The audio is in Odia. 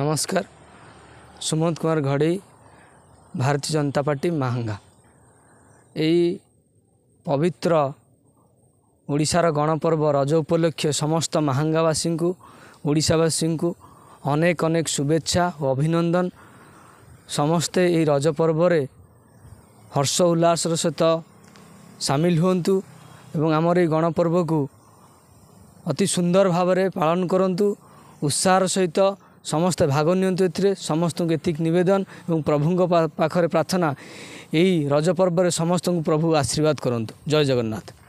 ନମସ୍କାର ସୁମନ୍ତ କୁମାର ଘଡ଼େଇ ଭାରତୀୟ ଜନତା ପାର୍ଟି ମାହାଙ୍ଗା ଏଇ ପବିତ୍ର ଓଡ଼ିଶାର ଗଣପର୍ବ ରଜ ଉପଲକ୍ଷେ ସମସ୍ତ ମାହାଙ୍ଗାବାସୀଙ୍କୁ ଓଡ଼ିଶାବାସୀଙ୍କୁ ଅନେକ ଅନେକ ଶୁଭେଚ୍ଛା ଓ ଅଭିନନ୍ଦନ ସମସ୍ତେ ଏହି ରଜ ପର୍ବରେ ହର୍ଷ ଉଲ୍ଲାସର ସହିତ ସାମିଲ ହୁଅନ୍ତୁ ଏବଂ ଆମର ଏହି ଗଣପର୍ବକୁ ଅତି ସୁନ୍ଦର ଭାବରେ ପାଳନ କରନ୍ତୁ ଉତ୍ସାହର ସହିତ সমস্ত ভাগ নিয়ন্ত্রিত্রে সমস্ত এতিক নিবেদন এবং প্রভুঙ্ক পাখরে প্রার্থনা এই রজপর্বরে সমস্ত প্রভু আশীর্বাদ করতু জয় জগন্নাথ